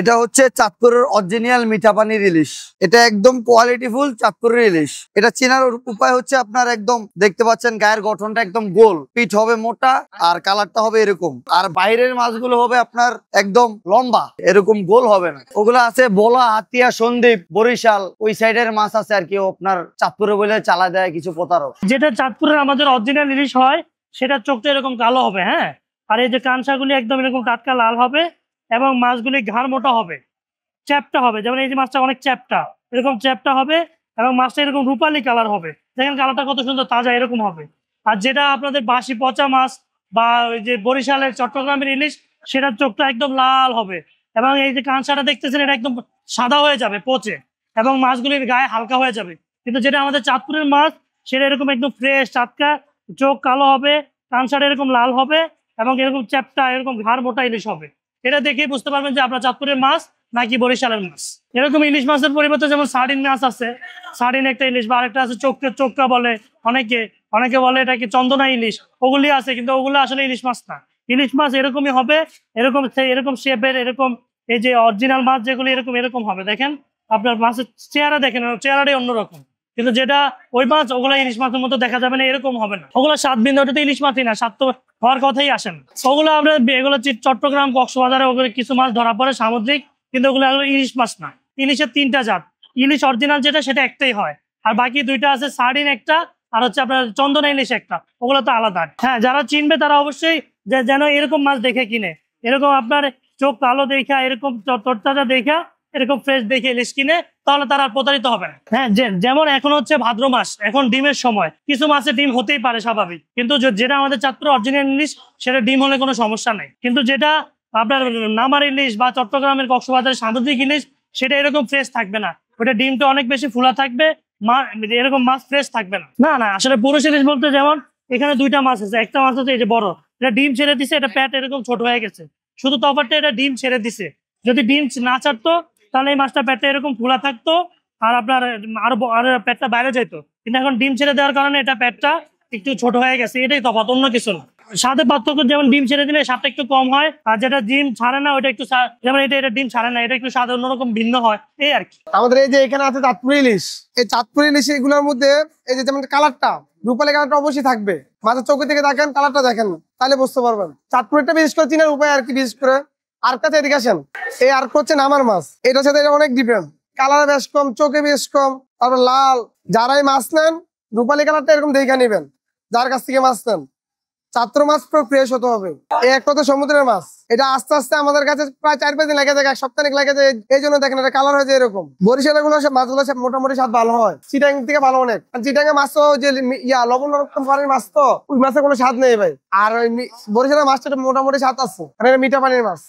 এটা হচ্ছে চাঁদপুরের অরিজিনাল মিঠা পানির ইলিশ এটা একদম কোয়ালিটিফুল চাঁদপুরের ইলিশ এটা চেনার উপায় হচ্ছে আপনার একদম দেখতে পাচ্ছেন গায়ের গঠনটা একদম গোল পিঠ হবে মোটা আর কালারটা হবে এরকম আর বাইরের মাছগুলো হবে আপনার একদম লম্বা এরকম গোল হবে না ওগুলো আছে বোলা হাতিয়া সন্দীপ বরিশাল ওই সাইডের মাছ আছে আর কি আপনার চাঁদপুরে বলে চালা দেয় কিছু প্রতারক যেটা চাঁদপুরের আমাদের অরিজিনাল ইলিশ হয় সেটা চোখটা এরকম কালো হবে হ্যাঁ আর এই যে কানসাগুলি একদম এরকম টাটকা লাল হবে এবং মাছগুলি ঘাড় মোটা হবে চ্যাপটা হবে যেমন এই যে মাছটা অনেক চ্যাপটা এরকম চ্যাপটা হবে এবং মাছটা এরকম রূপালি কালার হবে দেখেন কালারটা কত সুন্দর তাজা এরকম হবে আর যেটা আপনাদের বাসি পচা মাছ বা ওই যে বরিশালের চট্টগ্রামের ইলিশ সেটার চোখটা একদম লাল হবে এবং এই যে কাঁচাটা দেখতেছেন এটা একদম সাদা হয়ে যাবে পচে এবং মাছগুলির গায়ে হালকা হয়ে যাবে কিন্তু যেটা আমাদের চাঁদপুরের মাছ সেটা এরকম একদম ফ্রেশ টাটকা চোখ কালো হবে কাঁচাটা এরকম লাল হবে এবং এরকম চ্যাপটা এরকম ঘাড় মোটা ইলিশ হবে এটা দেখে বুঝতে পারবেন যে আপনার চাঁদপুরের মাছ নাকি বরিশালের মাছ এরকম ইলিশ মাছের পরিবর্তে যেমন সার্ডিন মাছ আছে সার্ডিন একটা ইলিশ বা আরেকটা আছে চোখকে চোখকা বলে অনেকে অনেকে বলে এটা কি চন্দনা ইলিশ ওগুলি আছে কিন্তু ওগুলো আসলে ইলিশ মাছ না ইলিশ মাছ এরকমই হবে এরকম এরকম শেপের এরকম এই যে অরিজিনাল মাছ যেগুলো এরকম এরকম হবে দেখেন আপনার মাছের চেহারা দেখেন চেহারাটাই অন্যরকম কিন্তু যেটা ওই মাছ ওগুলা ইলিশ মাছের মতো দেখা যাবে না এরকম হবে না ওগুলো সাত বিন্দু ওটা তো ইলিশ মাছই না সাত তো হওয়ার কথাই আসেন ওগুলো আমরা এগুলো চট্টগ্রাম কক্সবাজারে ওগুলো কিছু মাছ ধরা পড়ে সামুদ্রিক কিন্তু ওগুলো ইলিশ মাছ না ইলিশের তিনটা জাত ইলিশ অরিজিনাল যেটা সেটা একটাই হয় আর বাকি দুইটা আছে সারিন একটা আর হচ্ছে আপনার চন্দনা ইলিশ একটা ওগুলো তো আলাদা হ্যাঁ যারা চিনবে তারা অবশ্যই যেন এরকম মাছ দেখে কিনে এরকম আপনার চোখ কালো দেখা এরকম তরতাজা দেখা এরকম ফ্রেশ দেখে ইলিশ কিনে তাহলে তারা প্রতারিত হবে না হ্যাঁ যেমন এখন হচ্ছে ভাদ্র মাস এখন ডিমের সময় কিছু মাসে ডিম হতেই পারে স্বাভাবিক কিন্তু যেটা আমাদের ছাত্র অরিজিনাল ইলিশ সেটা ডিম হলে কোনো সমস্যা নেই কিন্তু যেটা আপনার নামার ইলিশ বা চট্টগ্রামের কক্সবাজারের সাম্প্রতিক ইলিশ সেটা এরকম ফ্রেশ থাকবে না ওটা ডিমটা অনেক বেশি ফুলা থাকবে এরকম মাছ ফ্রেশ থাকবে না না না আসলে পুরুষ ইলিশ বলতে যেমন এখানে দুইটা মাছ আছে একটা মাছ হচ্ছে এই যে বড় এটা ডিম ছেড়ে দিছে এটা প্যাট এরকম ছোট হয়ে গেছে শুধু তফারটা এটা ডিম ছেড়ে দিছে যদি ডিম না ছাড়তো তাহলে এই মাছটা পেটটা এরকম ফুলা থাকতো আর আপনার আরো আর পেটটা বাইরে যেত কিন্তু এখন ডিম ছেড়ে দেওয়ার কারণে এটা পেটটা একটু ছোট হয়ে গেছে এটাই তফাৎ অন্য কিছু না সাথে পার্থক্য যেমন ডিম ছেড়ে দিলে স্বাদটা একটু কম হয় আর যেটা ডিম ছাড়ে না ওইটা একটু যেমন এটা এটা ডিম ছাড়ে না এটা একটু স্বাদ অন্যরকম ভিন্ন হয় এই আর কি আমাদের এই যে এখানে আছে চাঁদপুর ইলিশ এই চাঁদপুর ইলিশ এগুলোর মধ্যে এই যে যেমন কালারটা রূপালে কালারটা অবশ্যই থাকবে মাথার চোখে থেকে দেখেন কালারটা দেখেন তাহলে বুঝতে পারবেন চাঁদপুরটা বিশেষ করে চিনার উপায় আর কি বিশেষ করে আর্কটা এদিকে আসেন এই আর্ক হচ্ছে নামার মাছ এটা সাথে অনেক ডিফারেন্ট কালার বেশ কম চোখে বেশ কম তারপর লাল যারাই মাছ নেন রূপালি কালারটা এরকম দেখে নেবেন যার কাছ থেকে মাছ নেন ছাত্র মাছ পুরো ফ্রেশ হতে হবে এই এক কথা সমুদ্রের মাছ এটা আস্তে আস্তে আমাদের কাছে প্রায় চার পাঁচ দিন লাগে যায় এক সপ্তাহে লাগে যায় এই জন্য দেখেন এটা কালার হয়েছে এরকম বরিশালের গুলো মাছগুলো মোটামুটি স্বাদ ভালো হয় চিটাং থেকে ভালো অনেক চিটাঙ্গে মাছ তো যে ইয়া লবণ রকম পানির মাছ তো ওই মাছের কোনো স্বাদ নেই ভাই আর ওই বরিশালের মাছটা মোটামুটি স্বাদ আছে এটা মিঠা পানির মাছ